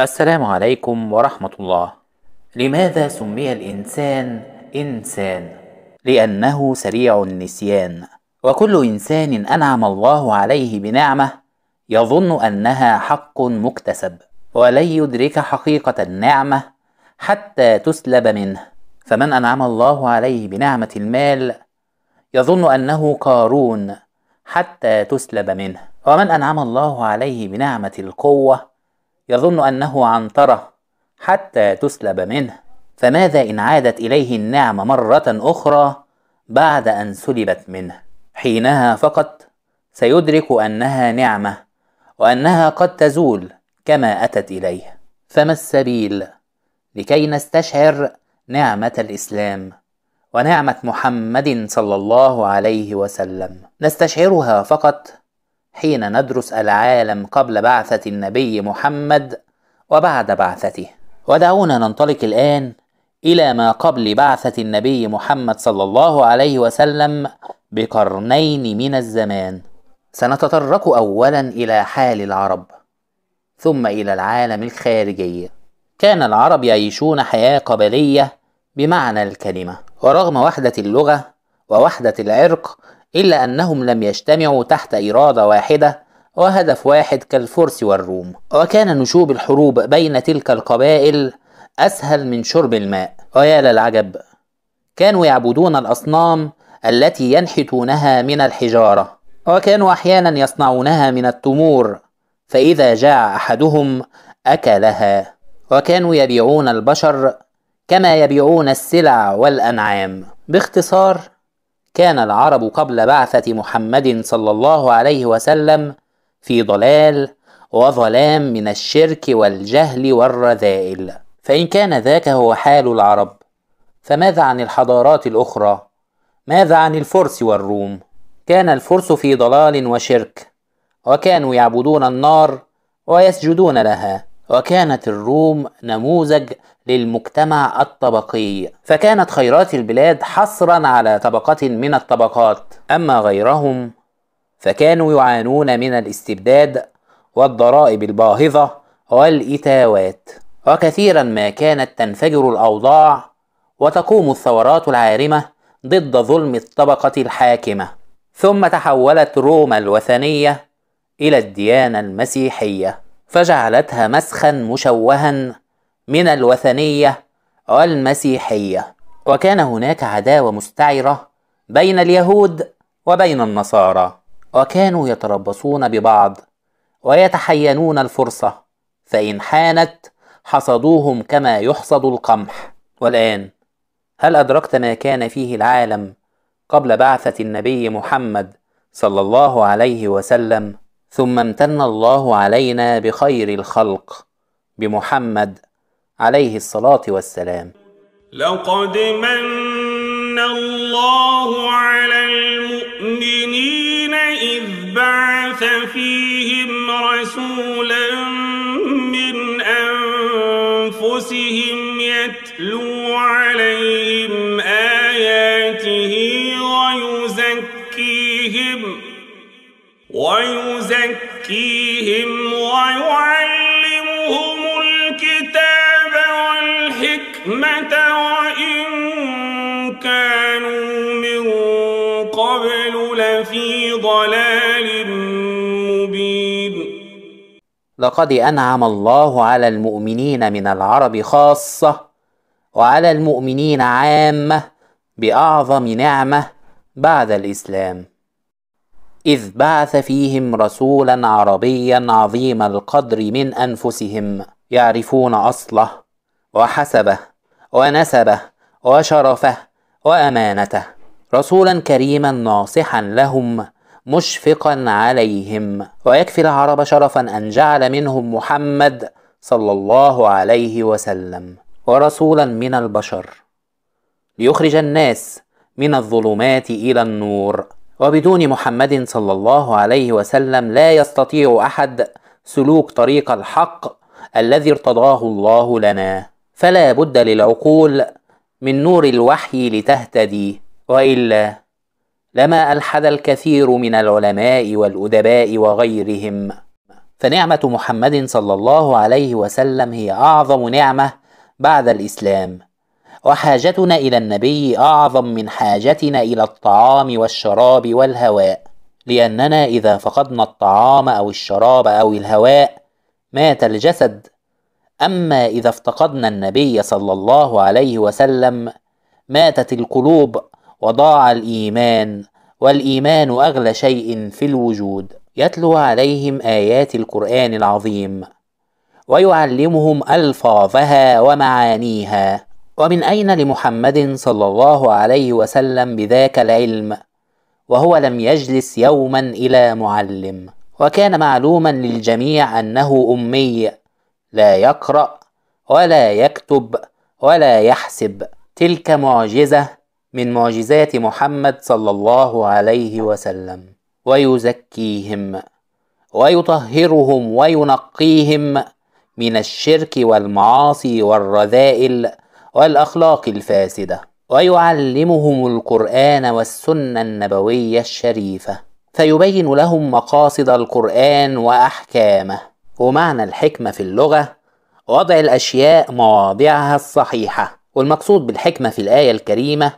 السلام عليكم ورحمة الله. لماذا سمي الإنسان إنسان؟ لأنه سريع النسيان، وكل إنسان أنعم الله عليه بنعمة يظن أنها حق مكتسب، ولن يدرك حقيقة النعمة حتى تسلب منه، فمن أنعم الله عليه بنعمة المال يظن أنه قارون حتى تسلب منه، ومن أنعم الله عليه بنعمة القوة يظن أنه عنترة حتى تسلب منه فماذا إن عادت إليه النعمة مرة أخرى بعد أن سلبت منه حينها فقط سيدرك أنها نعمة وأنها قد تزول كما أتت إليه فما السبيل لكي نستشعر نعمة الإسلام ونعمة محمد صلى الله عليه وسلم نستشعرها فقط حين ندرس العالم قبل بعثة النبي محمد وبعد بعثته ودعونا ننطلق الآن إلى ما قبل بعثة النبي محمد صلى الله عليه وسلم بقرنين من الزمان سنتطرق أولا إلى حال العرب ثم إلى العالم الخارجي كان العرب يعيشون حياة قبلية بمعنى الكلمة ورغم وحدة اللغة ووحدة العرق إلا أنهم لم يجتمعوا تحت إرادة واحدة وهدف واحد كالفرس والروم وكان نشوب الحروب بين تلك القبائل أسهل من شرب الماء ويا للعجب كانوا يعبدون الأصنام التي ينحتونها من الحجارة وكانوا أحيانا يصنعونها من التمور فإذا جاع أحدهم أكلها وكانوا يبيعون البشر كما يبيعون السلع والأنعام باختصار كان العرب قبل بعثة محمد صلى الله عليه وسلم في ضلال وظلام من الشرك والجهل والرذائل فإن كان ذاك هو حال العرب فماذا عن الحضارات الأخرى؟ ماذا عن الفرس والروم؟ كان الفرس في ضلال وشرك وكانوا يعبدون النار ويسجدون لها وكانت الروم نموذج للمجتمع الطبقي فكانت خيرات البلاد حصرا على طبقة من الطبقات أما غيرهم فكانوا يعانون من الاستبداد والضرائب الباهظة والإتاوات وكثيرا ما كانت تنفجر الأوضاع وتقوم الثورات العارمة ضد ظلم الطبقة الحاكمة ثم تحولت روما الوثنية إلى الديانة المسيحية فجعلتها مسخا مشوها من الوثنيه والمسيحيه وكان هناك عداوه مستعره بين اليهود وبين النصارى وكانوا يتربصون ببعض ويتحينون الفرصه فان حانت حصدوهم كما يحصد القمح والان هل ادركت ما كان فيه العالم قبل بعثه النبي محمد صلى الله عليه وسلم ثم امتن الله علينا بخير الخلق بمحمد عليه الصلاه والسلام لقد من الله على المؤمنين اذ بعث فيهم رسولا من انفسهم يتلو عليهم آه ويزكيهم ويعلمهم الكتاب والحكمة وإن كانوا من قبل لفي ضلال مبين لقد أنعم الله على المؤمنين من العرب خاصة وعلى المؤمنين عامة بأعظم نعمة بعد الإسلام إذ بعث فيهم رسولا عربيا عظيم القدر من أنفسهم يعرفون أصله وحسبه ونسبه وشرفه وأمانته رسولا كريما ناصحا لهم مشفقا عليهم ويكفي العرب شرفا أن جعل منهم محمد صلى الله عليه وسلم ورسولا من البشر ليخرج الناس من الظلمات إلى النور وبدون محمد صلى الله عليه وسلم لا يستطيع احد سلوك طريق الحق الذي ارتضاه الله لنا فلا بد للعقول من نور الوحي لتهتدي والا لما الحد الكثير من العلماء والادباء وغيرهم فنعمه محمد صلى الله عليه وسلم هي اعظم نعمه بعد الاسلام وحاجتنا إلى النبي أعظم من حاجتنا إلى الطعام والشراب والهواء لأننا إذا فقدنا الطعام أو الشراب أو الهواء مات الجسد أما إذا افتقدنا النبي صلى الله عليه وسلم ماتت القلوب وضاع الإيمان والإيمان أغلى شيء في الوجود يتلو عليهم آيات القرآن العظيم ويعلمهم ألفاظها ومعانيها ومن أين لمحمد صلى الله عليه وسلم بذاك العلم وهو لم يجلس يوما إلى معلم وكان معلوما للجميع أنه أمي لا يقرأ ولا يكتب ولا يحسب تلك معجزة من معجزات محمد صلى الله عليه وسلم ويزكيهم ويطهرهم وينقيهم من الشرك والمعاصي والرذائل والأخلاق الفاسدة ويعلمهم القرآن والسنة النبوية الشريفة فيبين لهم مقاصد القرآن وأحكامه ومعنى الحكمة في اللغة وضع الأشياء مواضعها الصحيحة والمقصود بالحكمة في الآية الكريمة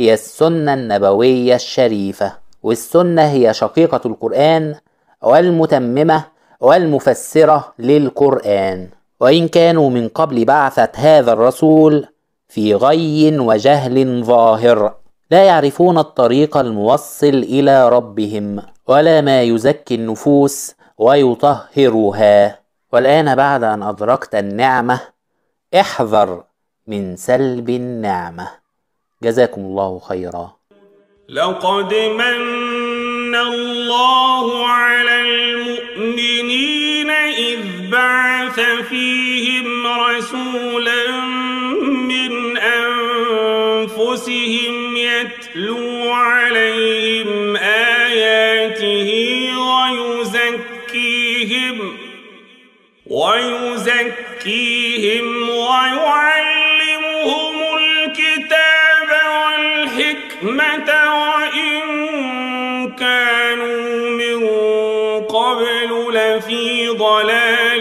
هي السنة النبوية الشريفة والسنة هي شقيقة القرآن والمتممة والمفسرة للقرآن وإن كانوا من قبل بعثة هذا الرسول في غي وجهل ظاهر لا يعرفون الطريق الموصل الى ربهم ولا ما يزكي النفوس ويطهرها والان بعد ان ادركت النعمه احذر من سلب النعمه جزاكم الله خيرا لقد من الله على المؤمنين اذ بعث فيهم رسولا أنفسهم يتلو عليهم آياته ويزكيهم ويزكيهم ويعلمهم الكتاب والحكمة وإن كانوا من قبل لفي ضلال